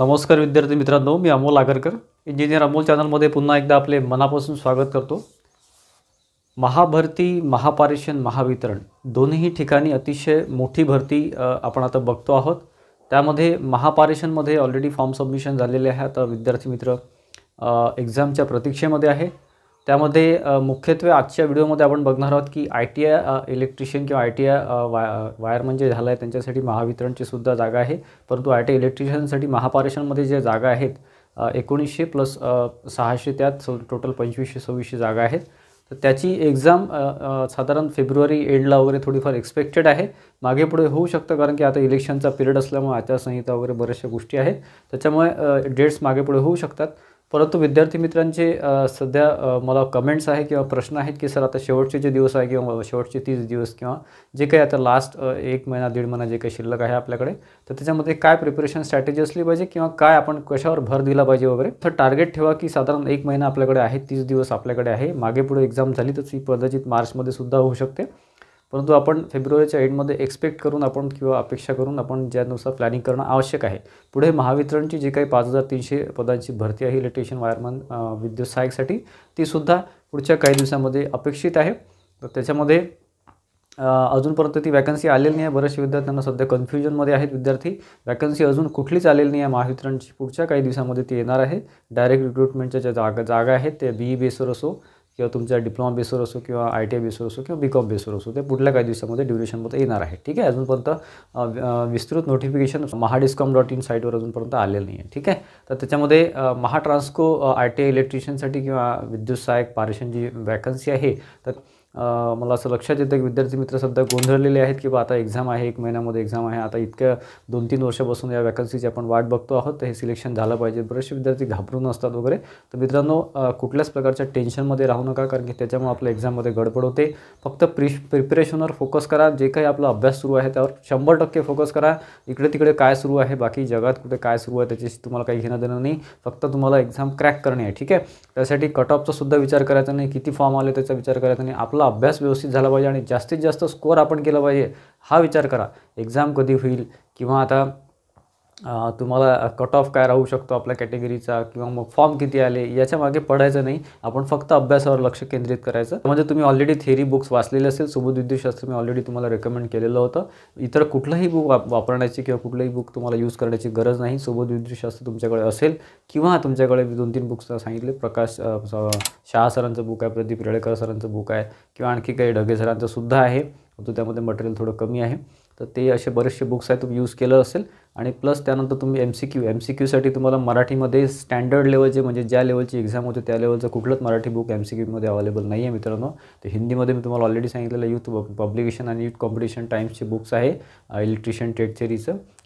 नमस्कार विद्यार्थी मित्रांनो मी अमोल आगरकर इंजिनियर अमोल चॅनलमध्ये पुन्हा एकदा आपले मनापासून स्वागत करतो महाभरती महापारेषण महावितरण दोन्ही ठिकाणी अतिशय मोठी भरती आपण आता बघतो आहोत त्यामध्ये महापारेषणमध्ये ऑलरेडी फॉर्म सबमिशन झालेले आहे आता विद्यार्थी मित्र एक्झामच्या प्रतीक्षेमध्ये आहे त्यामध्ये मुख्यत्वे आजच्या व्हिडिओमध्ये आपण बघणार आहोत की आय टी आय इलेक्ट्रिशियन किंवा आय टी आय वाय वायरमन जे म्हणजे झालं आहे त्यांच्यासाठी महावितरणची सुद्धा जागा आहे परंतु आय टी आय इलेक्ट्रिशियनसाठी महापारेषणमध्ये जे जागा आहेत एकोणीसशे प्लस सहाशे त्यात टोटल पंचवीसशे सव्वीसशे जागा आहेत तर त्याची एक्झाम साधारण फेब्रुवारी एंडला वगैरे थोडीफार एक्सपेक्टेड आहे मागे पुढे होऊ शकतं कारण की आता इलेक्शनचा पिरियड असल्यामुळे आचारसंहिता वगैरे बऱ्याचशा गोष्टी आहेत त्याच्यामुळे डेट्स मागे पुढे होऊ शकतात परंतु विद्यार्थी मित्रांचे सध्या मला कमेंट्स आहे किंवा प्रश्न आहेत की सर आता शेवटचे जे दिवस आहे किंवा शेवटचे तीस दिवस किंवा जे काही आता लास्ट एक महिना दीड महिना जे काही शिल्लक आहे आपल्याकडे तर त्याच्यामध्ये काय प्रिपरेशन स्ट्रॅटेजी असली पाहिजे किंवा काय आपण कशावर भर दिला पाहिजे वगैरे तर टार्गेट ठेवा की साधारण एक महिना आपल्याकडे आहे तीस दिवस आपल्याकडे आहे मागे पुढे एक्झाम झाली तर ती कदाचित मार्चमध्ये सुद्धा होऊ शकते परंतु आपण फेब्रुवारीच्या एंडमध्ये एक्सपेक्ट करून आपण किंवा अपेक्षा करून आपण ज्यानुसार प्लॅनिंग करणं आवश्यक आहे पुढे महावितरणची जी काही पाच हजार तीनशे पदांची भरती आहे इलेक्ट्रिशियन वायरमन विद्युत सहाय्यकसाठी तीसुद्धा पुढच्या काही दिवसामध्ये अपेक्षित आहे तर त्याच्यामध्ये अजूनपर्यंत ती वॅकन्सी आलेली नाही आहे बऱ्याचशा विद्यार्थ्यांना सध्या कन्फ्युजनमध्ये आहेत विद्यार्थी वॅकन्सी अजून कुठलीच आलेली नाही आहे महावितरणची पुढच्या काही दिवसामध्ये ती येणार आहे डायरेक्ट रिक्रुटमेंटच्या ज्या जागा जागा आहेत त्या बी ई बेसवर असो किंवा तुमच्या डिप्लोमा बेसवर असो किंवा आय टी आय बेसवर असो किंवा बी कॉम बेसवर असो ते पुढल्या काही दिवसामध्ये ड्युरेशनमध्ये येणार आहे ठीक आहे अजूनपर्यंत विस्तृत नोटिफिकेशन महाडिस्कॉम डॉट इन साईटवर अजूनपर्यंत आलेलं नाही आहे ठीक आहे तर त्याच्यामध्ये महाट्रान्सको आय टी आय इलेक्ट्रिशियनसाठी किंवा विद्युत सहायक पारेशन जी वॅकन्सी आहे तर मला असं लक्षात येतं की विद्यार्थी मित्र सध्या गोंधळलेले आहेत की बा आता एक्झाम आहे एक महिन्यामध्ये एक्झाम आहे आता इतक्या दोन तीन वर्षापासून या वॅकन्सीची आपण वाट बघतो आहोत हे सिलेक्शन झालं पाहिजे बरेचसे विद्यार्थी घाबरून असतात वगैरे तर मित्रांनो कुठल्याच प्रकारच्या टेन्शनमध्ये राहू नका कारण की त्याच्यामुळे आपल्या एक्झाममध्ये गडबड होते फक्त प्रि प्रिपरेशनवर फोकस करा जे काही आपला अभ्यास सुरू आहे त्यावर शंभर टक्के फोकस करा इकडे तिकडे काय सुरू आहे बाकी जगात कुठे काय सुरू आहे त्याच्याशी तुम्हाला काही घेणं देणं नाही फक्त तुम्हाला एक्झाम क्रॅक करणे आहे ठीक आहे त्यासाठी कट ऑफचा सुद्धा विचार करायचा नाही किती फॉर्म आले त्याचा विचार करायचा नाही आपला आपला अभ्यास व्यवस्थित झाला पाहिजे आणि जास्तीत जास्त स्कोअर आपण केला पाहिजे हा विचार करा एक्झाम कधी होईल किंवा आता तुम्हाला कट ऑफ काय राहू शकतो आपल्या कॅटेगरीचा किंवा मग फॉर्म किती आले याच्या मागे पडायचं नाही आपण फक्त अभ्यासावर लक्ष केंद्रित करायचं म्हणजे तुम्ही ऑलरेडी थेरी बुक्स वाचलेले असेल विद्युतशास्त्र मी ऑलरेडी तुम्हाला रेकमेंड केलेलं होतं इतर कुठलंही बुक वापरण्याची किंवा कुठलंही बुक तुम्हाला यूज करण्याची गरज नाही सुबोध विद्युतशास्त्र तुमच्याकडे असेल किंवा तुमच्याकडे दोन तीन बुक्स सांगितले प्रकाश शहा सरांचं बुक आहे प्रदीप रेळेकर सरांचं बुक आहे किंवा आणखी काही ढगे सरांचं सुद्धा आहे तो त्यामध्ये मटेरियल थोडं कमी आहे तर ते असे बरेचसे बुक्स आहेत तुम्ही यूज केलं असेल आणि प्लस त्यानंतर तुम्ही M C Q M C क्यूसाठी तुम्हाला मराठीमध्ये स्टँडर्ड लेवलचे म्हणजे ज्या लेवलची एक्झाम होते त्या लेवलचं कुठलंच मराठी बुक एम सी क्यूमध्ये अवेलेबल नाही आहे मित्रांनो तर हिंदीमध्ये मी तुम्हाला ऑलरेडी सांगितलेलं यूथ पब्लिकेशन आणि यूथ कॉम्पिटिशन टाईम्सचे बुक्स आहे इलेक्ट्रिशियन ट्रेड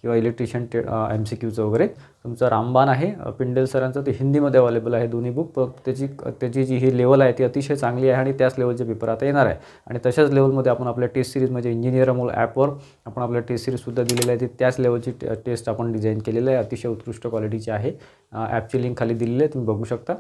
किंवा इलेक्ट्रिशियन टे एम सी क्यूचं वगैरे तुमचं रामबाण आहे पिंडेल सरांचं ते हिंदीमध्ये अवेलेबल आहे दोन्ही बुक त्याची त्याची जी ही लेवल आहे ती अतिशय चांगली आहे आणि त्याच लेवलचे पेपर आता येणार आहे आणि तशाच लेवलमध्ये आपण आपल्या टेस्ट सिरीज म्हणजे इंजिनियर अमोल ॲपवर आपण आपल्या टेस्ट सिरीजसुद्धा दिलेली आहे ती त्याच लेवलची टेस्ट आपण डिझाईन केलेली आहे अतिशय उत्कृष्ट क्वालिटीची आहे ॲपची लिंक खाली दिलेली आहे तुम्ही बघू शकता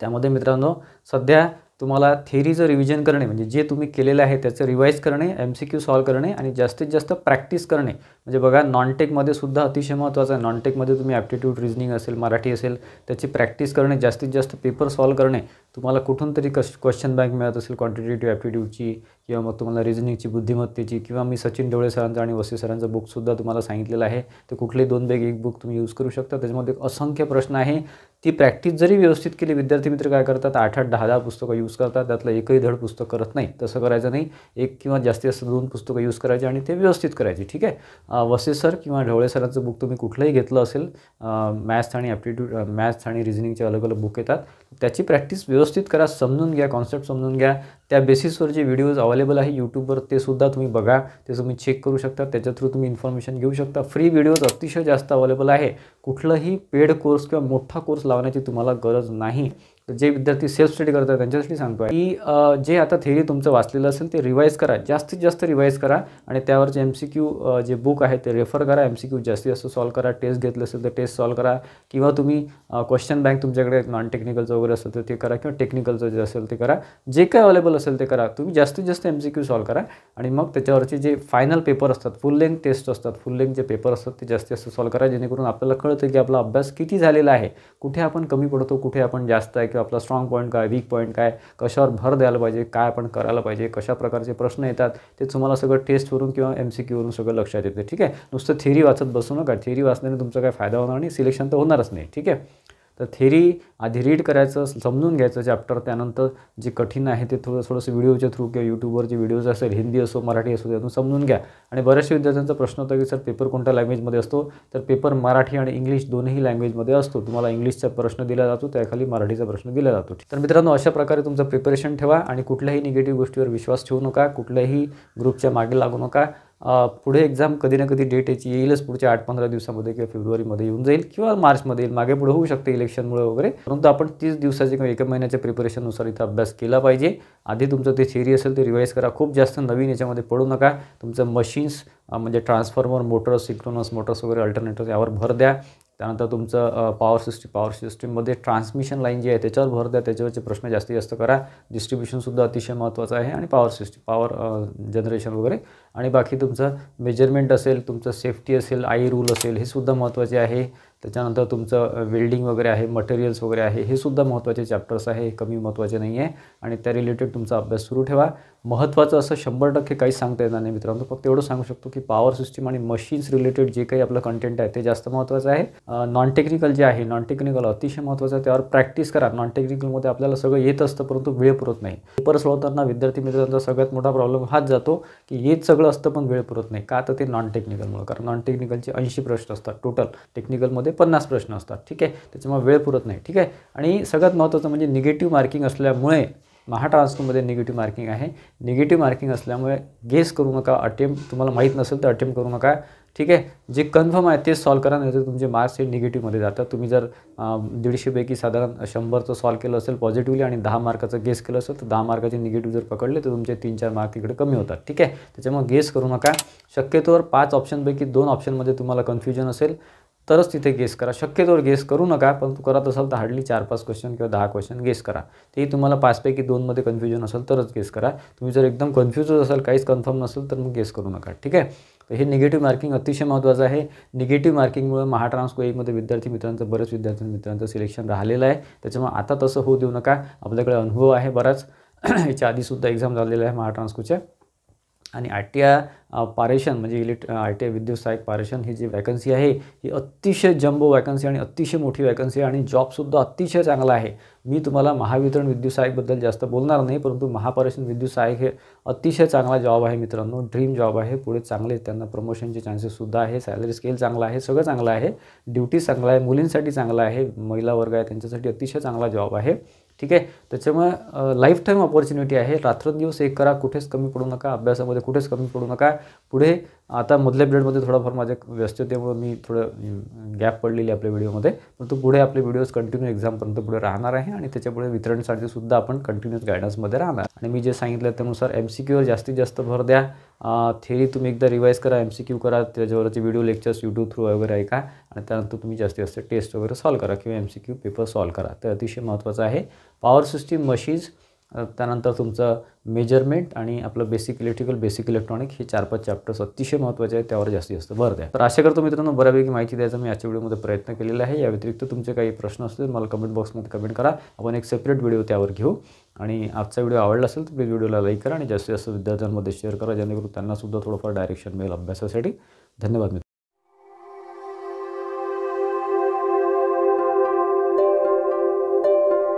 त्यामध्ये मित्रांनो सध्या तुम्हाला थेरीचं रिव्हिजन करणे म्हणजे जे तुम्ही केलेलं आहे त्याचं रिवाईज करणे एम सी क्यू सॉल्व्ह करणे आणि जास्तीत जास्त प्रॅक्टिस करणे म्हणजे बघा नॉनटेकमध्ये सुद्धा अतिशय महत्त्वाचं आहे नॉनटेकमध्ये तुम्ही ॲप्टिट्यूड रिजनिंग असेल मराठी असेल त्याची प्रॅक्टिस करणे जास्तीत जास्त पेपर सॉल्व करणे तुम्हाला कुठून तरी कश क्वेश्चन बँक मिळत असेल क्वांटिटेटिव्ह ॲप्टिट्यूडची किंवा मग तुम्हाला रिझनिंगची बुद्धिमत्तेची किंवा मी सचिन डोळे सरांचं आणि वसे सरांचा बुकसुद्धा तुम्हाला सांगितलेलं आहे तर कुठलेही दोन बेग एक बुक तुम्ही यूज करू शकता त्याच्यामध्ये असंख्य प्रश्न आहे ती प्रॅक्टिस जरी व्यवस्थित केली विद्यार्थी मित्र काय करतात आठ आठ दहा दहा पुस्तकं यूज करतात त्यातलं एकही धड पुस्तक करत नाही तसं करायचं नाही एक किंवा जास्तीत जास्त दोन पुस्तकं यूज करायची आणि ते व्यवस्थित करायची ठीक आहे वसे सर किंवा ढवळे सरांचं बुक तुम्ही कुठलंही घेतलं असेल मॅथ्स आणि ॲप्टिट्यूड मॅथ्स आणि रिझनिंगचे अलग अलग बुक येतात त्याची प्रॅक्टिस व्यवस्थित व्यवस्थित करा समजून घ्या कॉन्सेप्ट समजून घ्या त्या बेसिसवर जे व्हिडिओज अवेलेबल आहे यूट्यूबवर ते सुद्धा तुम्ही बघा ते तुम्ही चेक करू शकता त्याच्या थ्रू तुम्ही इन्फॉर्मेशन घेऊ शकता फ्री व्हिडिओज अतिशय जास्त अवेलेबल आहे कुठलाही पेड कोर्स किंवा मोठा कोर्स लावण्याची तुम्हाला गरज नाही जे विद्यार्थी सेल्फ स्टडी करतात त्यांच्यासाठी सांगतो की जे आता थेरी तुमचं वाचलेलं असेल ते रिवाईज करा जास्तीत जास्त रिवाईज करा आणि त्यावरचे एम सी क्यू जे बुक आहे ते रेफर करा एम सी क्यू जास्तीत जास्त सॉल्व करा टेस्ट घेतलं असेल तर टेस्ट सॉल्व करा किंवा तुम्ही क्वेश्चन बँक तुमच्याकडे नॉन टेक्निकलचं वगैरे असेल तर ते करा किंवा टेक्निकलचं जे असेल ते करा जे काय अवेलेबल असेल ते करा तुम्ही जास्तीत जास्त एम सी क्यू सॉल्व करा आणि मग त्याच्यावरचे जे फायनल पेपर असतात फुल लेंथ टेस्ट असतात फुल लेंग जे पेपर असतात ते जास्तीत जास्त सॉल्व करा जेणेकरून आपल्याला कळतं की आपला अभ्यास किती झालेला आहे कुठे आपण कमी पडतो कुठे आपण जास्त आहे किंवा आपला स्ट्रॉंग पॉईंट काय वीक पॉईंट काय कशावर भर द्यायला पाहिजे काय आपण करायला पाहिजे कशा प्रकारचे प्रश्न येतात ते तुम्हाला सगळं टेस्टवरून किंवा एम सी क्यूवरून सगळं लक्षात येते ठीक आहे नुसतं थिअरी वाचत बसू नका थिअरी वाचण्याने तुमचा काय फायदा होणार आणि सिलेक्शन तर होणारच नाही ठीक आहे तर थेरी आधी रीड करायचं समजून घ्यायचं चॅप्टर त्यानंतर जे कठीण आहे ते थोडं थोडंसं व्हिडिओच्या थ्रू किंवा यूट्यूबवर जे व्हिडिओज असेल हिंदी असो मराठी असो त्यातून समजून घ्या आणि बऱ्याचशा विद्यार्थ्यांचा प्रश्न होता की सर पेपर कोणत्या लँग्वेजमध्ये असतो तर पेपर मराठी आणि इंग्लिश दोन्ही लँग्वेजमध्ये असतो तुम्हाला इंग्लिशचा प्रश्न दिला जातो त्याखाली मराठीचा प्रश्न दिला जातो तर मित्रांनो अशा प्रकारे तुमचं प्रिपरेशन ठेवा आणि कुठल्याही निगेटिव्ह गोष्टीवर विश्वास ठेवू नका कुठल्याही ग्रुपच्या मागे लागू नका पुढे एक्झाम कधी ना कधी डेट याची येईलच पुढच्या आठ पंधरा दिवसामध्ये किंवा फेब्रुवारीमध्ये येऊन जाईल किंवा मार्चमध्ये येईल मागे पुढे होऊ शकते इलेक्शनमुळे वगैरे परंतु आपण तीस दिवसाचे किंवा एका महिन्याच्या प्रिपरेशननुसार इथं अभ्यास केला पाहिजे आधी तुमचं ते थेरी असेल ते रिवाईज करा खूप जास्त नवीन याच्यामध्ये पडू नका तुमचं मशीन्स म्हणजे ट्रान्सफॉर्मर मोटर्स सिक्रोनस मोटर्स वगैरे अल्टरनेटर्स यावर भर द्या त्यानंतर तुमचं पॉवर सिस्टीम पॉवर सिस्टीममध्ये ट्रान्समिशन लाईन जी आहे त्याच्यावर भर द्या त्याच्यावरचे प्रश्न जास्तीत जास्त करा डिस्ट्रीब्युशनसुद्धा अतिशय महत्त्वाचं आहे आणि पॉवर सिस्टीम पॉवर जनरेशन वगैरे आणि बाकी तुमचं मेजरमेंट असेल तुमचं सेफ्टी असेल आई रूल असेल हे सुद्धा महत्त्वाचे आहे त्याच्यानंतर तुमचं वेल्डिंग वगैरे आहे मटेरियल्स वगैरे आहे हे सुद्धा महत्त्वाचे चॅप्टर्स आहे कमी महत्त्वाचे नाही आहे आणि त्या रिलेटेड तुमचा अभ्यास सुरू ठेवा महत्त्वाचं असं शंभर टक्के काहीच सांगता येणार नाही मित्रांनो फक्त एवढं सांगू शकतो की पॉवर सिस्टीम आणि मशीन्स रिलेटेड जे काही आपलं कंटेंट आहे ते जास्त महत्त्वाचं आहे नॉन टेक्निकल जे आहे नॉन टेक्निकल अतिशय महत्त्वाचं आहे त्यावर प्रॅक्टिस करा नॉन टेक्निकलमध्ये आपल्याला सगळं येत असतं परंतु वेळ पुरत नाही पेपर सोडवताना विद्यार्थी मित्रांचा सगळ्यात मोठा प्रॉब्लेम हाच जातो की येत सगळं सगळं असतं पण वेळ पुरत नाही का तर ते नॉन टेक्निकलमुळं कारण नॉन टेक्निकलचे ऐंशी प्रश्न असतात टोटल टेक्निकलमध्ये पन्नास प्रश्न असतात ठीक आहे त्याच्यामुळे वेळ पुरत नाही ठीक आहे आणि सगळ्यात महत्त्वाचं म्हणजे निगेटिव्ह मार्किंग असल्यामुळे महाट्रान्सकोमध्ये निगेटिव्ह मार्किंग आहे निगेटिव्ह मार्किंग असल्यामुळे गेस करू नका अटेम्प्ट तुम्हाला माहीत नसेल तर अटेम्प्ट करू नका ठीक आहे जे कन्फर्म आहे ते सॉल्व करा नाही तर तुमचे मार्क्स हे निगेटिव्हमध्ये जातात तुम्ही जर दीडशेपैकी साधारण शंभरचं सॉल्व केलं असेल पॉझिटिव्हली आणि दहा मार्काचं गेस केलं असेल तर दहा मार्काचे निगेटिव्ह जर पकडले तर तुमचे तीन चार मार्क तिकडे कमी होतात ठीक आहे त्याच्यामुळे गेस करू नका शक्यतोवर पाच ऑप्शनपैकी दोन ऑप्शनमध्ये तुम्हाला कन्फ्युजन असेल तरच तिथे गेस करा शक्यतोवर गेस करू नका परंतु करत असाल तर हार्डली चार पाच क्वेश्चन किंवा दहा क्वेश्चन गेस करा तेही तुम्हाला पाचपैकी दोनमध्ये कन्फ्युजन असेल तरच गेस करा तुम्ही जर एकदम कन्फ्युजच असाल काहीच कन्फर्म नसेल तर मग गेस करू नका ठीक आहे तर हे निगेटिव्ह मार्किंग अतिशय महत्त्वाचं आहे निगेटिव्ह मार्किंगमुळे महाट्रान्सको एकमध्ये विद्यार्थी मित्रांचं बरंच विद्यार्थी मित्रांचं सिलेक्शन राहिलेलं आहे त्याच्यामुळे आता तसं होऊ देऊ नका आपल्याकडे अनुभव आहे बराच याच्या आधीसुद्धा एक्झाम झालेला आहे महाट्रान्सकोच्या आणि आय टी आय पारेशन म्हणजे इलेक्ट आय टी आय विद्युत सहाय्यक पारेशन ही जी वॅकन्सी आहे ही अतिशय जम्बो वॅकन्सी आणि अतिशय मोठी वॅकन्सी आहे आणि जॉबसुद्धा अतिशय चांगला आहे मी तुम्हाला महावितरण विद्युत सहाय्यकबद्दल जास्त बोलणार नाही परंतु महापारेशन विद्युत सहाय्यक हे अतिशय चांगला जॉब आहे मित्रांनो ड्रीम जॉब आहे पुढे चांगले त्यांना प्रमोशनचे चान्सेससुद्धा आहे सॅलरी स्केल चांगला आहे सगळं चांगलं आहे ड्युटी चांगला आहे मुलींसाठी चांगला आहे महिला वर्ग आहे त्यांच्यासाठी अतिशय चांगला जॉब आहे ठीक आहे त्याच्यामुळे लाईफ टाईम ऑपॉर्च्युनिटी आहे रात्रंदिवस एक करा कुठेच कमी पडू नका अभ्यासामध्ये कुठेच कमी पडू नका पुढे आता मधल्या पिरियडमध्ये थोडाफार माझ्या व्यस्ततेमुळे मी थोडं गॅप पडलेली आपल्या व्हिडिओमध्ये परंतु पुढे आपले व्हिडिओज कंटिन्यू एक्झामपर्यंत पुढे राहणार आहे आणि त्याच्यापुढे वितरणसाठी सुद्धा आपण कंटिन्यूस गायडन्समध्ये राहणार आणि मी जे सांगितलं त्यानुसार एम सी क्यूवर जास्तीत जास्त भर द्या थेरी तुम्ही एकदा रिवाईज करा एम सी क्यू करा त्याच्यावरचे व्हिडिओ लेक्चर्स यूट्यूब थ्रू वगैरे ऐका आणि त्यानंतर तुम्ही जास्तीत जास्त टेस्ट वगैरे सॉल्व करा किंवा M C Q paper solve करा ते अतिशय महत्त्वाचं आहे पॉवर सिस्टीम मशीज त्यानंतर तुमचं मेजरमेंट आणि आपलं बेसिक इलेक्ट्रिकल बेसिक इलेक्ट्रॉनिक हे चार पाच चॅप्टर्स अतिशय महत्त्वाचे आहेत त्यावर जास्तीत जास्त भर द्या तर अशा करतो मित्रांनो बऱ्यापैकी माहिती द्यायचा मी आजच्या व्हिडिओमध्ये प्रयत्न केलेला आहे या व्यतिरिक्त तुमचे काही प्रश्न असतील मला कमेंट बॉक्समध्ये कमेंट करा आपण एक सेपरेट व्हिडिओ त्यावर घेऊ आणि आजचा व्हिडिओ आवडला असेल तर प्लीज व्हिडिओला लाईक करा आणि जास्तीत जास्त विद्यार्थ्यांमध्ये शेअर करा जेणेकरून त्यांनासुद्धा थोडंफार डायरेक्शन मिळेल अभ्यासासाठी धन्यवाद मित्र